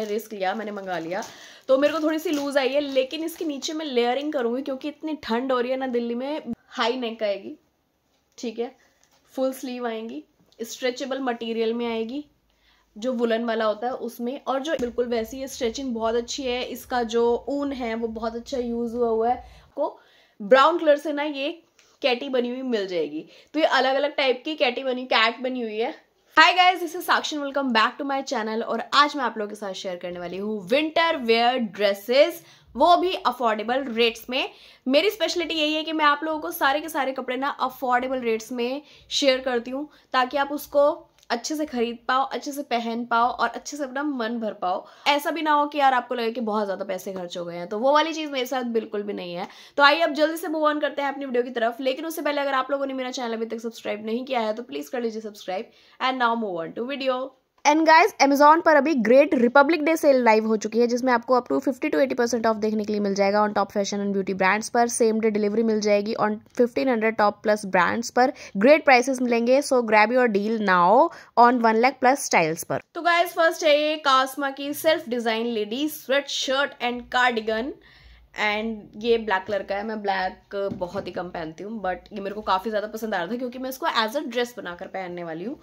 मैंने रिस्क लिया मैंने मंगा लिया तो मेरे को थोड़ी सी लूज़ आई है लेकिन इसके नीचे मैं लेयरिंग करूंगी क्योंकि इतनी ठंड हो रही है ना दिल्ली में हाई नेक आएगी ठीक है फुल स्लीव आएंगी स्ट्रेचेबल मटेरियल में आएगी जो वुलन वाला होता है उसमें और जो बिल्कुल वैसी है स्ट्रेचिंग बहुत अच्छी है इसका जो ऊन है वो बहुत अच्छा यूज़ हुआ हुआ है आपको ब्राउन कलर से ना ये कैटी बनी हुई मिल जाएगी तो ये अलग अलग टाइप की कैटी बनी कैट बनी हुई है hi guys this is Sakshi welcome back to my channel और आज मैं आप लोगों के साथ शेयर करने वाली हूँ विंटर वेयर ड्रेसेस वो भी अफोर्डेबल रेट्स में मेरी स्पेशलिटी यही है कि मैं आप लोगों को सारे के सारे कपड़े ना अफोर्डेबल रेट्स में शेयर करती हूँ ताकि आप उसको अच्छे से खरीद पाओ अच्छे से पहन पाओ और अच्छे से अपना मन भर पाओ ऐसा भी ना हो कि यार आपको लगे कि बहुत ज़्यादा पैसे खर्च हो गए हैं तो वो वाली चीज़ मेरे साथ बिल्कुल भी नहीं है तो आइए अब जल्दी से मूव ऑन करते हैं अपनी वीडियो की तरफ लेकिन उससे पहले अगर आप लोगों ने मेरा चैनल अभी तक सब्सक्राइब नहीं किया है तो प्लीज़ कर लीजिए subscribe and now move on to video and guys Amazon पर अभी great republic day sale live हो चुकी है जिसमें आपको up to fifty to eighty percent off देखने के लिए मिल जाएगा on top fashion and beauty brands पर सेम डे डिलीवरी मिल जाएगी on fifteen hundred top plus brands पर ग्रेट प्राइसेस मिलेंगे so grab your deal now on one lakh plus styles पर तो गाइज फर्स्ट है ये कास्मा की self design ladies sweat shirt and cardigan and ये ब्लैक कलर का है मैं ब्लैक बहुत ही कम पहनती हूँ बट ये मेरे को काफ़ी ज़्यादा पसंद आ रहा था क्योंकि मैं इसको एज अ ड्रेस बनाकर पहनने वाली हूँ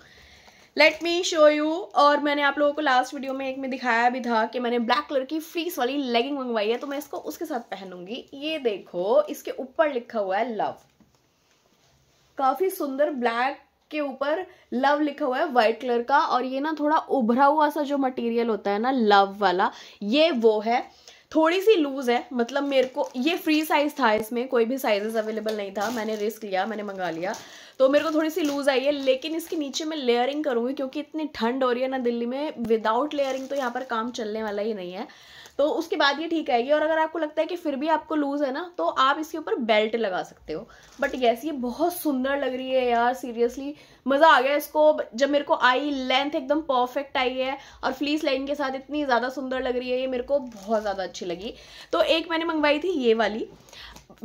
लेट मी शो यू और मैंने आप लोगों को लास्ट वीडियो में एक में दिखाया भी था कि मैंने ब्लैक कलर की फ्लीस वाली लेगिंग मंगवाई है तो मैं इसको उसके साथ पहनूंगी ये देखो इसके ऊपर लिखा हुआ है लव काफ़ी सुंदर ब्लैक के ऊपर लव लिखा हुआ है व्हाइट कलर का और ये ना थोड़ा उभरा हुआ सा जो मटेरियल होता है ना लव वाला ये वो है थोड़ी सी लूज़ है मतलब मेरे को ये फ्री साइज़ था इसमें कोई भी साइजेस अवेलेबल नहीं था मैंने रिस्क लिया मैंने मंगा लिया तो मेरे को थोड़ी सी लूज़ आई है लेकिन इसके नीचे मैं लेयरिंग करूँगी क्योंकि इतनी ठंड हो रही है ना दिल्ली में विदाउट लेयरिंग तो यहाँ पर काम चलने वाला ही नहीं है तो उसके बाद ये ठीक आएगी और अगर आपको लगता है कि फिर भी आपको लूज़ है ना तो आप इसके ऊपर बेल्ट लगा सकते हो बट येस ये बहुत सुंदर लग रही है यार सीरियसली मज़ा आ गया इसको जब मेरे को आई लेंथ एकदम परफेक्ट आई है और फ्लीस लाइन के साथ इतनी ज़्यादा सुंदर लग रही है ये मेरे को बहुत ज़्यादा अच्छी लगी तो एक मैंने मंगवाई थी ये वाली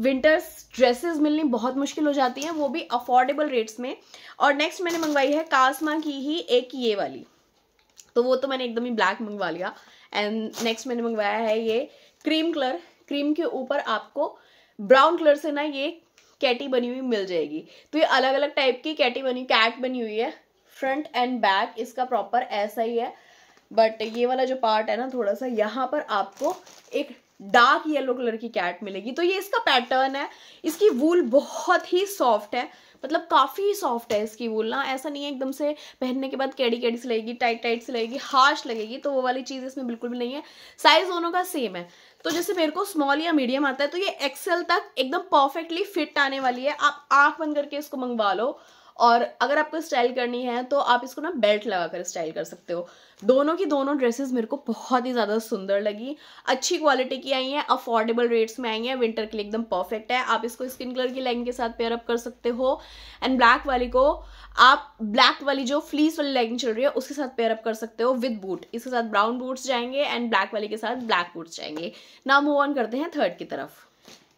विंटर्स ड्रेसेस मिलनी बहुत मुश्किल हो जाती हैं वो भी अफोर्डेबल रेट्स में और नेक्स्ट मैंने मंगवाई है कासमा की ही एक ये वाली तो वो तो मैंने एकदम ही ब्लैक मंगवा लिया एंड नेक्स्ट मैंने मंगवाया है ये क्रीम कलर क्रीम के ऊपर आपको ब्राउन कलर से ना ये कैटी बनी हुई मिल जाएगी तो ये अलग अलग टाइप की कैटी बनी कैट बनी हुई है फ्रंट एंड बैक इसका प्रॉपर ऐसा ही है बट ये वाला जो पार्ट है ना थोड़ा सा यहाँ पर आपको एक डार्क येलो कलर की कैट मिलेगी तो ये इसका पैटर्न है इसकी वूल बहुत ही सॉफ्ट है मतलब काफ़ी सॉफ्ट है इसकी वूल ना ऐसा नहीं है एकदम से पहनने के बाद कैडी कैडी से लगेगी टाइट टाइट से लगेगी हार्श लगेगी तो वो वाली चीज़ इसमें बिल्कुल भी नहीं है साइज़ दोनों का सेम है तो जैसे मेरे को स्मॉल या मीडियम आता है तो ये एक्सेल तक एकदम परफेक्टली फिट आने वाली है आप आँख बंद करके इसको मंगवा लो और अगर आपको स्टाइल करनी है तो आप इसको ना बेल्ट लगा कर स्टाइल कर सकते हो दोनों की दोनों ड्रेसेस मेरे को बहुत ही ज़्यादा सुंदर लगी अच्छी क्वालिटी की आई हैं अफोर्डेबल रेट्स में आई हैं विंटर के लिए एकदम परफेक्ट है आप इसको स्किन कलर की लेंग के साथ पेयरअप कर सकते हो एंड ब्लैक वाली को आप ब्लैक वाली जो फ्लीस वाली लेगिंग चल रही है उसके साथ पेयरअप कर सकते हो विद बूट इसके साथ ब्राउन बूट्स जाएंगे एंड ब्लैक वाली के साथ ब्लैक बूट्स जाएंगे नाम मूव ऑन करते हैं थर्ड की तरफ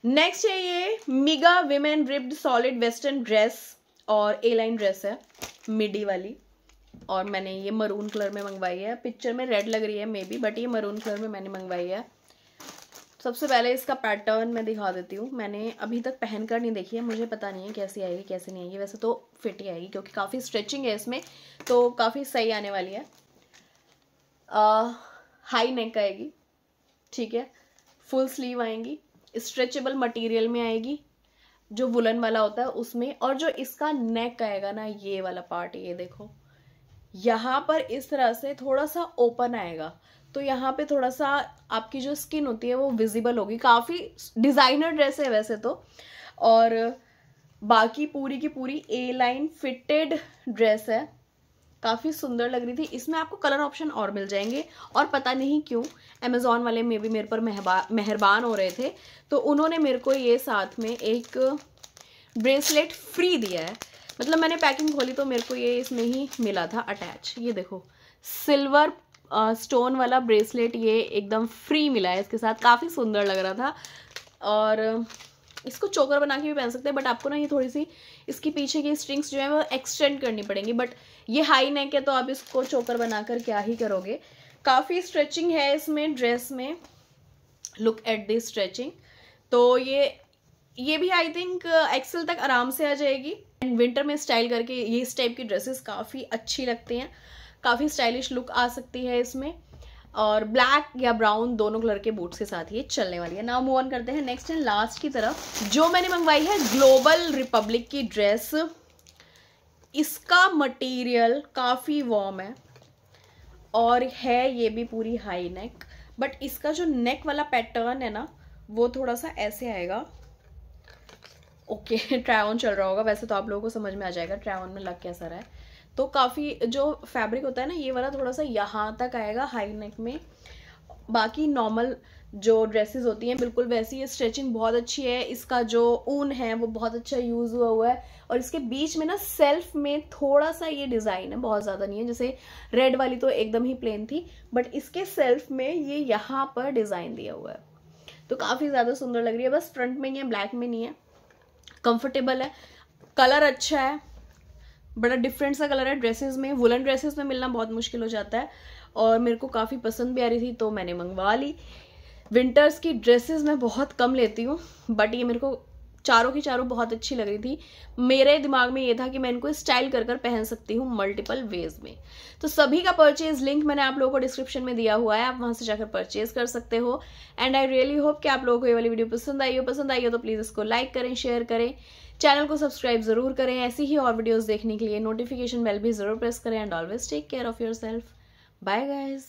नेक्स्ट है ये मिगा women ripped solid western dress और ए लाइन ड्रेस है मिडी वाली और मैंने ये मरून कलर में मंगवाई है पिक्चर में रेड लग रही है मे बी बट ये मरून कलर में मैंने मंगवाई है सबसे पहले इसका पैटर्न मैं दिखा देती हूँ मैंने अभी तक पहन कर नहीं देखी है मुझे पता नहीं है कैसी आएगी कैसी नहीं आएगी वैसे तो फिट ही आएगी क्योंकि काफ़ी स्ट्रेचिंग है इसमें तो काफ़ी सही आने वाली है आ, हाई नेक आएगी ठीक है फुल स्लीव आएंगी स्ट्रेचेबल मटेरियल में आएगी जो वुलन वाला होता है उसमें और जो इसका नेक आएगा ना ये वाला पार्ट ये देखो यहाँ पर इस तरह से थोड़ा सा ओपन आएगा तो यहाँ पे थोड़ा सा आपकी जो स्किन होती है वो विजिबल होगी काफ़ी डिज़ाइनर ड्रेस है वैसे तो और बाकी पूरी की पूरी ए लाइन फिटेड ड्रेस है काफ़ी सुंदर लग रही थी इसमें आपको कलर ऑप्शन और मिल जाएंगे और पता नहीं क्यों अमेज़ोन वाले में भी मेरे पर मेहरबान हो रहे थे तो उन्होंने मेरे को ये साथ में एक ब्रेसलेट फ्री दिया है मतलब मैंने पैकिंग खोली तो मेरे को ये इसमें ही मिला था अटैच ये देखो सिल्वर स्टोन वाला ब्रेसलेट ये एकदम फ्री मिला है इसके साथ काफ़ी सुंदर लग रहा था और इसको चोकर बना के भी पहन सकते हैं बट आपको ना ये थोड़ी सी इसके पीछे की स्ट्रिंग्स जो है वो एक्सटेंड करनी पड़ेंगी बट ये हाई नेक है तो आप इसको चोकर बनाकर क्या ही करोगे काफ़ी स्ट्रेचिंग है इसमें ड्रेस में लुक एट दिस स्ट्रेचिंग तो ये ये भी आई थिंक एक्सेल तक आराम से आ जाएगी एंड विंटर में स्टाइल करके ये इस टाइप की ड्रेसेस काफ़ी अच्छी लगती हैं काफ़ी स्टाइलिश लुक आ सकती है इसमें और ब्लैक या ब्राउन दोनों कलर के बूट्स के साथ ये चलने वाली है नाउ मूव ऑन करते हैं नेक्स्ट एंड लास्ट की तरफ जो मैंने मंगवाई है ग्लोबल रिपब्लिक की ड्रेस इसका मटेरियल काफ़ी वॉम है और है ये भी पूरी हाई नेक बट इसका जो नेक वाला पैटर्न है ना वो थोड़ा सा ऐसे आएगा ओके ट्राई ऑन चल रहा होगा वैसे तो आप लोगों को समझ में आ जाएगा ऑन में लग कैसा रहा है तो काफ़ी जो फैब्रिक होता है ना ये वाला थोड़ा सा यहाँ तक आएगा हाई नेक में बाकी नॉर्मल जो ड्रेसेस होती हैं बिल्कुल वैसी है स्ट्रेचिंग बहुत अच्छी है इसका जो ऊन है वो बहुत अच्छा यूज़ हुआ हुआ है और इसके बीच में ना सेल्फ में थोड़ा सा ये डिज़ाइन है बहुत ज़्यादा नहीं है जैसे रेड वाली तो एकदम ही प्लेन थी बट इसके सेल्फ में ये यहाँ पर डिज़ाइन दिया हुआ है तो काफ़ी ज़्यादा सुंदर लग रही है बस फ्रंट में नहीं है ब्लैक में नहीं है कम्फर्टेबल है कलर अच्छा है बड़ा डिफरेंट सा कलर है ड्रेसेस में वुलन ड्रेसेस में मिलना बहुत मुश्किल हो जाता है और मेरे को काफ़ी पसंद भी आ रही थी तो मैंने मंगवा ली विंटर्स की ड्रेसेस मैं बहुत कम लेती हूँ बट ये मेरे को चारों की चारों बहुत अच्छी लग रही थी मेरे दिमाग में ये था कि मैं इनको स्टाइल कर कर पहन सकती हूँ मल्टीपल वेज में तो सभी का परचेज लिंक मैंने आप लोगों को डिस्क्रिप्शन में दिया हुआ है आप वहाँ से जाकर परचेज कर सकते हो एंड आई रियली होप कि आप लोगों को ये वाली वीडियो पसंद आई हो पसंद आई हो तो प्लीज़ इसको लाइक करें शेयर करें चैनल को सब्सक्राइब जरूर करें ऐसी ही और वीडियोज देखने के लिए नोटिफिकेशन बेल भी जरूर प्रेस करें and always take care of your self bye guys